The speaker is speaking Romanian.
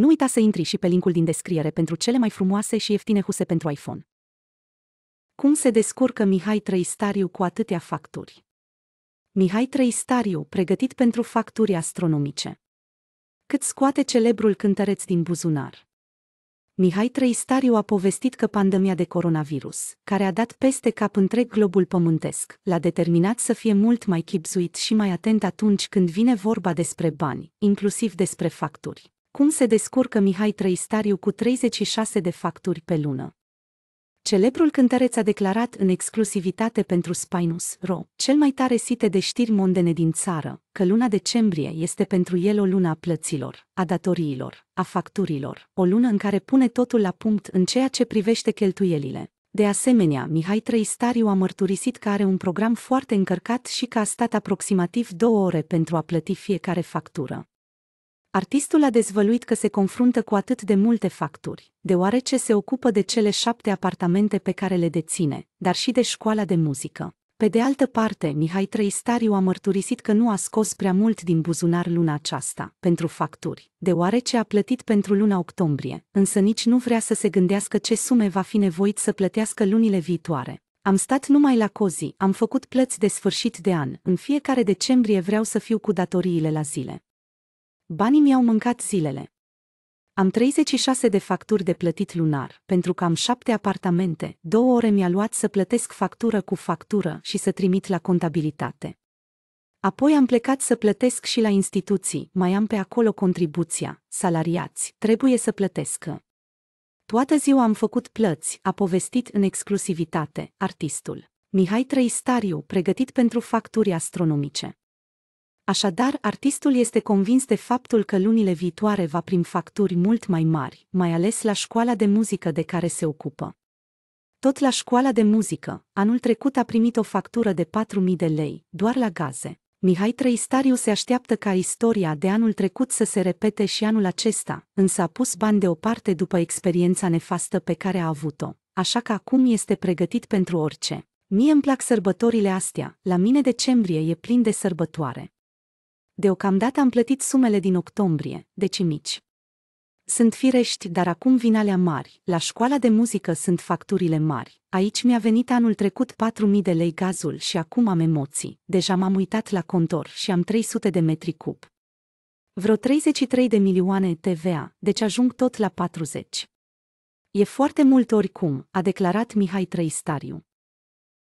Nu uita să intri și pe linkul din descriere pentru cele mai frumoase și ieftine huse pentru iPhone. Cum se descurcă Mihai Trăistariu cu atâtea facturi? Mihai Trăistariu, pregătit pentru facturi astronomice. Cât scoate celebrul cântăreț din buzunar? Mihai Trăistariu a povestit că pandemia de coronavirus, care a dat peste cap întreg globul pământesc, l-a determinat să fie mult mai chipzuit și mai atent atunci când vine vorba despre bani, inclusiv despre facturi. Cum se descurcă Mihai Trăistariu cu 36 de facturi pe lună? Celebrul cântăreț a declarat în exclusivitate pentru Spinus Ro, cel mai tare site de știri mondene din țară, că luna decembrie este pentru el o lună a plăților, a datoriilor, a facturilor, o lună în care pune totul la punct în ceea ce privește cheltuielile. De asemenea, Mihai Trăistariu a mărturisit că are un program foarte încărcat și că a stat aproximativ două ore pentru a plăti fiecare factură. Artistul a dezvăluit că se confruntă cu atât de multe facturi, deoarece se ocupă de cele șapte apartamente pe care le deține, dar și de școala de muzică. Pe de altă parte, Mihai Trăistariu a mărturisit că nu a scos prea mult din buzunar luna aceasta, pentru facturi, deoarece a plătit pentru luna octombrie, însă nici nu vrea să se gândească ce sume va fi nevoit să plătească lunile viitoare. Am stat numai la cozi, am făcut plăți de sfârșit de an, în fiecare decembrie vreau să fiu cu datoriile la zile. Banii mi-au mâncat zilele. Am 36 de facturi de plătit lunar, pentru că am șapte apartamente, două ore mi-a luat să plătesc factură cu factură și să trimit la contabilitate. Apoi am plecat să plătesc și la instituții, mai am pe acolo contribuția, salariați, trebuie să plătesc. Toată ziua am făcut plăți, a povestit în exclusivitate artistul. Mihai Trăistariu, pregătit pentru facturi astronomice. Așadar, artistul este convins de faptul că lunile viitoare va primi facturi mult mai mari, mai ales la școala de muzică de care se ocupă. Tot la școala de muzică, anul trecut a primit o factură de 4.000 de lei, doar la gaze. Mihai Trăistariu se așteaptă ca istoria de anul trecut să se repete și anul acesta, însă a pus bani deoparte după experiența nefastă pe care a avut-o, așa că acum este pregătit pentru orice. Mie îmi plac sărbătorile astea, la mine decembrie e plin de sărbătoare. Deocamdată am plătit sumele din octombrie, deci mici. Sunt firești, dar acum vin alea mari. La școala de muzică sunt facturile mari. Aici mi-a venit anul trecut 4.000 de lei gazul și acum am emoții. Deja m-am uitat la contor și am 300 de metri cub. Vreo 33 de milioane TVA, deci ajung tot la 40. E foarte mult oricum, a declarat Mihai Trăistariu.